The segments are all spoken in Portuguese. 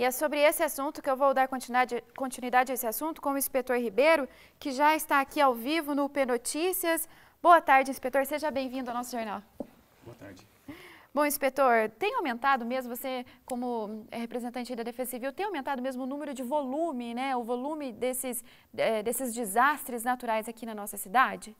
E é sobre esse assunto que eu vou dar continuidade, continuidade a esse assunto com o inspetor Ribeiro, que já está aqui ao vivo no UP Notícias. Boa tarde, inspetor. Seja bem-vindo ao nosso jornal. Boa tarde. Bom, inspetor, tem aumentado mesmo, você como é, representante da Defesa Civil, tem aumentado mesmo o número de volume, né, o volume desses, é, desses desastres naturais aqui na nossa cidade?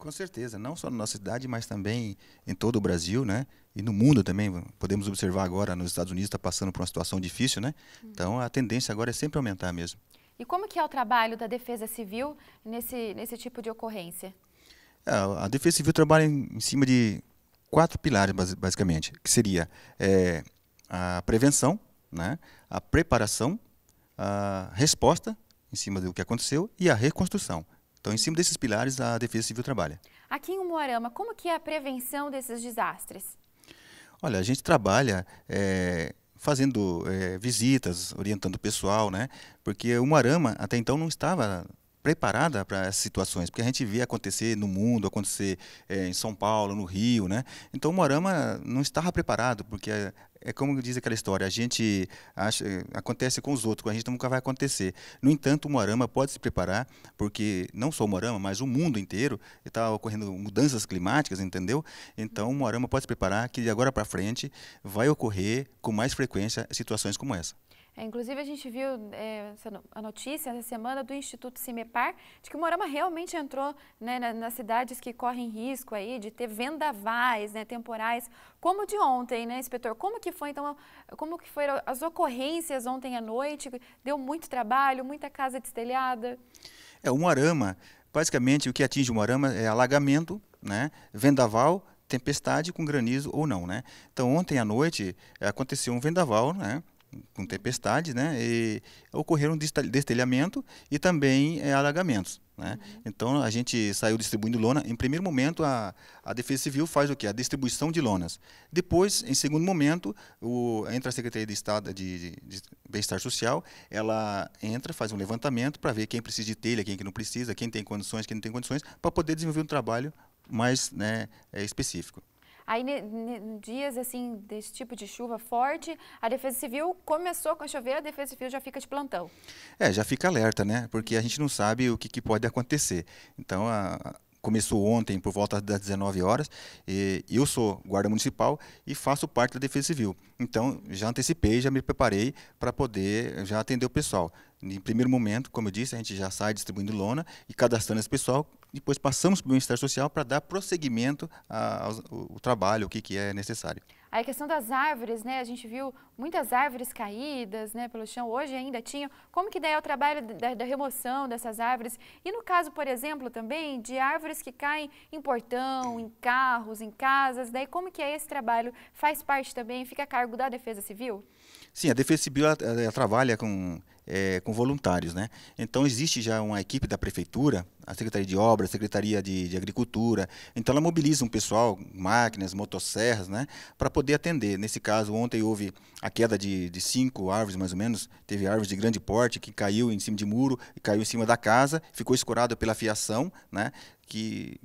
Com certeza, não só na nossa cidade, mas também em todo o Brasil, né? E no mundo também. Podemos observar agora nos Estados Unidos está passando por uma situação difícil, né? Hum. Então a tendência agora é sempre aumentar mesmo. E como que é o trabalho da Defesa Civil nesse nesse tipo de ocorrência? É, a Defesa Civil trabalha em, em, cima de quatro pilares basicamente, que seria é, a prevenção, né? A preparação, a resposta em cima do que aconteceu e a reconstrução. Então, em cima desses pilares, a Defesa Civil trabalha. Aqui em Umuarama, como que é a prevenção desses desastres? Olha, a gente trabalha é, fazendo é, visitas, orientando o pessoal, né? Porque Umuarama, até então, não estava preparada para essas situações, porque a gente via acontecer no mundo, acontecer é, em São Paulo, no Rio, né? Então o Moarama não estava preparado, porque é como diz aquela história, a gente acha, acontece com os outros, com a gente nunca vai acontecer. No entanto, o Moarama pode se preparar, porque não só o Moarama, mas o mundo inteiro está ocorrendo mudanças climáticas, entendeu? Então, o Moarama pode se preparar que de agora para frente vai ocorrer com mais frequência situações como essa. É, inclusive, a gente viu é, a notícia essa semana do Instituto CIMEPAR de que o Morama realmente entrou né, na, nas cidades que correm risco aí de ter vendavais né, temporais, como de ontem, né, inspetor? Como que foi, então, como que foram as ocorrências ontem à noite? Deu muito trabalho, muita casa destelhada? É, o Morama, basicamente, o que atinge o Morama é alagamento, né, vendaval, tempestade com granizo ou não, né? Então, ontem à noite é, aconteceu um vendaval, né? com tempestades, né? E ocorreram destelhamento e também é, alagamentos. Né? Uhum. Então a gente saiu distribuindo lona. Em primeiro momento a, a Defesa Civil faz o que? A distribuição de lonas. Depois, em segundo momento, o, entra a Secretaria de Estado de, de, de Bem-Estar Social, ela entra, faz um levantamento para ver quem precisa de telha, quem que não precisa, quem tem condições, quem não tem condições, para poder desenvolver um trabalho mais né, é, específico. Aí, dias assim, desse tipo de chuva forte, a Defesa Civil começou com a chover, a Defesa Civil já fica de plantão. É, já fica alerta, né? Porque a gente não sabe o que, que pode acontecer. Então, a, começou ontem por volta das 19 horas. E eu sou guarda municipal e faço parte da Defesa Civil. Então, já antecipei, já me preparei para poder já atender o pessoal. Em primeiro momento, como eu disse, a gente já sai distribuindo lona e cadastrando esse pessoal. Depois passamos para o Ministério Social para dar prosseguimento ao, ao trabalho, o que, que é necessário. Aí a questão das árvores, né? A gente viu muitas árvores caídas, né, pelo chão. Hoje ainda tinha. Como que daí é o trabalho da, da, remoção dessas árvores? E no caso, por exemplo, também de árvores que caem em portão, em carros, em casas. Daí como que é esse trabalho? Faz parte também? Fica a cargo da Defesa Civil? Sim, a Defesa Civil ela, ela trabalha com é, com voluntários. Né? Então, existe já uma equipe da prefeitura, a Secretaria de Obras, a Secretaria de, de Agricultura. Então, ela mobiliza um pessoal, máquinas, motosserras, né? para poder atender. Nesse caso, ontem houve a queda de, de cinco árvores, mais ou menos. Teve árvores de grande porte que caiu em cima de muro, e caiu em cima da casa, ficou escorada pela fiação, né? que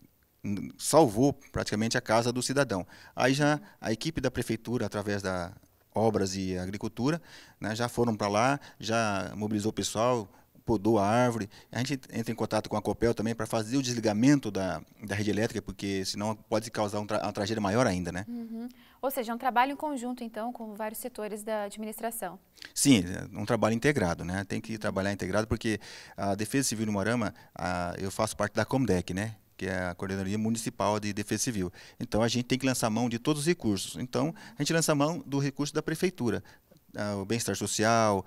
salvou praticamente a casa do cidadão. Aí já a equipe da prefeitura, através da obras e agricultura, né, já foram para lá, já mobilizou o pessoal, podou a árvore. A gente entra em contato com a Copel também para fazer o desligamento da, da rede elétrica, porque senão pode causar um tra uma tragédia maior ainda, né? Uhum. Ou seja, é um trabalho em conjunto, então, com vários setores da administração. Sim, é um trabalho integrado, né? Tem que trabalhar integrado, porque a Defesa Civil de Morama, a, eu faço parte da Comdec, né? que é a Coordenadoria Municipal de Defesa Civil. Então, a gente tem que lançar mão de todos os recursos. Então, a gente lança mão do recurso da Prefeitura, ah, o bem-estar social,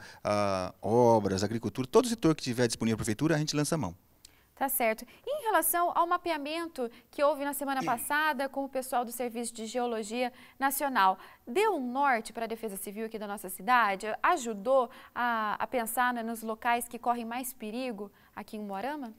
obras, agricultura, todo o setor que tiver disponível a Prefeitura, a gente lança mão. Tá certo. E em relação ao mapeamento que houve na semana passada com o pessoal do Serviço de Geologia Nacional, deu um norte para a Defesa Civil aqui da nossa cidade? Ajudou a, a pensar né, nos locais que correm mais perigo aqui em Moarama?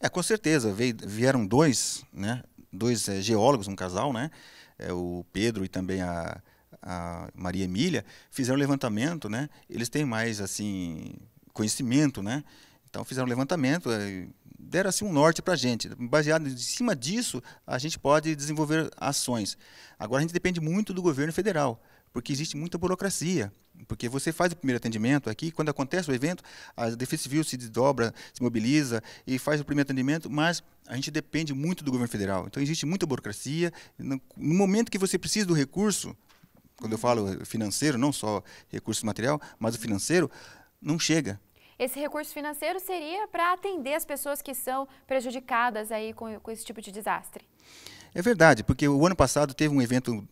É, com certeza. vieram dois, né? Dois é, geólogos, um casal, né? É, o Pedro e também a, a Maria Emília, fizeram levantamento, né? Eles têm mais, assim, conhecimento, né? Então fizeram levantamento, é, deram assim um norte para a gente. Baseado em cima disso, a gente pode desenvolver ações. Agora a gente depende muito do governo federal porque existe muita burocracia. Porque você faz o primeiro atendimento aqui, quando acontece o evento, a Defesa Civil se desdobra, se mobiliza e faz o primeiro atendimento, mas a gente depende muito do governo federal. Então existe muita burocracia. No momento que você precisa do recurso, quando eu falo financeiro, não só recurso material, mas o financeiro, não chega. Esse recurso financeiro seria para atender as pessoas que são prejudicadas aí com, com esse tipo de desastre? É verdade, porque o ano passado teve um evento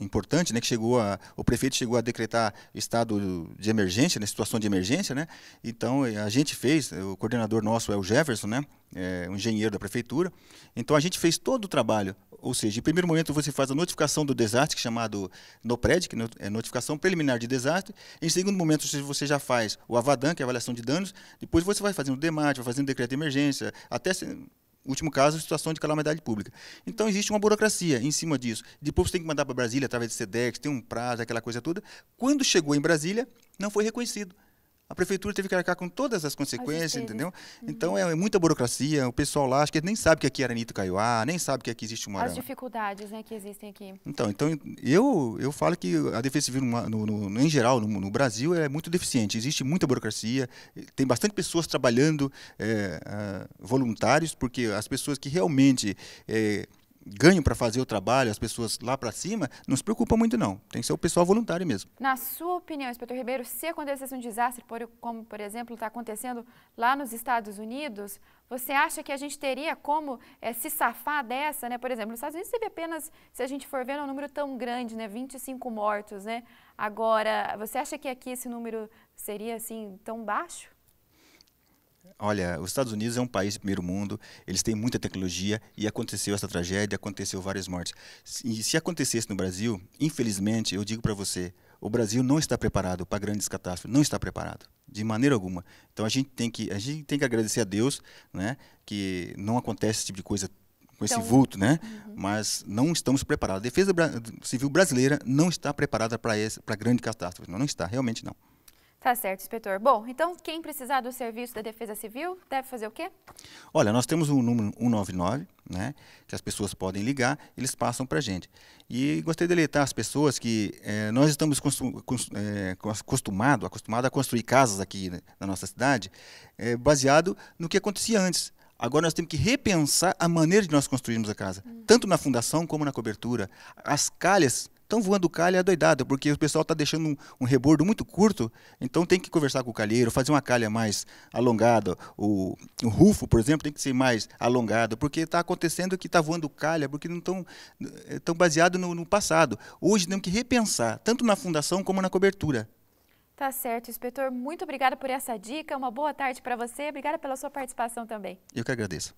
importante, né, que chegou a, o prefeito chegou a decretar estado de emergência, né, situação de emergência, né? Então eh, a gente fez, eh, o coordenador nosso é o Jefferson, né, é, eh, um engenheiro da prefeitura. Então a gente fez todo o trabalho, ou seja, em primeiro momento você faz a notificação do desastre, que é chamado NOPRED, que é, é notificação preliminar de desastre. Em segundo momento você já faz o Avadan, que é a avaliação de danos. Depois você vai fazendo o DEMAT, vai fazendo o decreto de emergência, até último caso, situação de calamidade pública. Então, existe uma burocracia em cima disso. Depois você tem que mandar para Brasília através do SEDEX, tem um prazo, aquela coisa toda. Quando chegou em Brasília, não foi reconhecido a prefeitura teve que arcar com todas as consequências, entendeu? Uhum. Então é, é, muita burocracia, o pessoal lá, acho que nem sabe que aqui era é Nito Caiuá, nem sabe que aqui existe uma. As dificuldades né, que existem aqui. Então, então eu, eu falo que a defesa civil, no, no, no, em geral, no, Brasil, é muito deficiente. Existe muita burocracia, tem bastante pessoas trabalhando, é, voluntários, porque as pessoas que realmente. É, ganho para fazer o trabalho, as pessoas lá para cima, não se preocupa muito não. Tem que ser o pessoal voluntário mesmo. Na sua opinião, inspetor Ribeiro, se acontecesse um desastre, por, como por exemplo está acontecendo lá nos Estados Unidos, você acha que a gente teria como é, se safar dessa, né? Por exemplo, nos Estados Unidos teve apenas, se a gente for vendo, é um número tão grande, né? 25 mortos, né? Agora, você acha que aqui esse número seria assim tão baixo? Olha, os Estados Unidos é um país de primeiro mundo, eles têm muita tecnologia e aconteceu essa tragédia, aconteceu várias mortes. E se acontecesse no Brasil, infelizmente, eu digo para você, o Brasil não está preparado para grandes catástrofes, não está preparado de maneira alguma. Então a gente tem que a gente tem que agradecer a Deus, né, que não acontece esse tipo de coisa com então, esse vulto, né? Uhum. Mas não estamos preparados. A defesa civil brasileira não está preparada para essa para grande catástrofe, não, não está, realmente não. Tá certo, inspetor. Bom, então quem precisar do serviço da Defesa Civil deve fazer o quê? Olha, nós temos um número 199, né, que as pessoas podem ligar, eles passam para a gente. E gostei de alertar as pessoas que eh, nós estamos eh, acostumados acostumado, a construir casas aqui né, na nossa cidade, eh, baseado no que acontecia antes. Agora nós temos que repensar a maneira de nós construirmos a casa, hum. tanto na fundação como na cobertura. As calhas então, voando o calha é doidado, porque o pessoal está deixando um, um, rebordo muito curto, então tem que conversar com o calheiro, fazer uma calha mais alongada. O, o rufo, por exemplo, tem que ser mais alongado, porque está acontecendo que está voando calha, porque não estão eh, tão baseado no, no passado. Hoje temos que repensar, tanto na fundação como na cobertura. Tá certo, inspetor. Muito obrigada por essa dica. Uma boa tarde para você. Obrigada pela sua participação também. Eu que agradeço.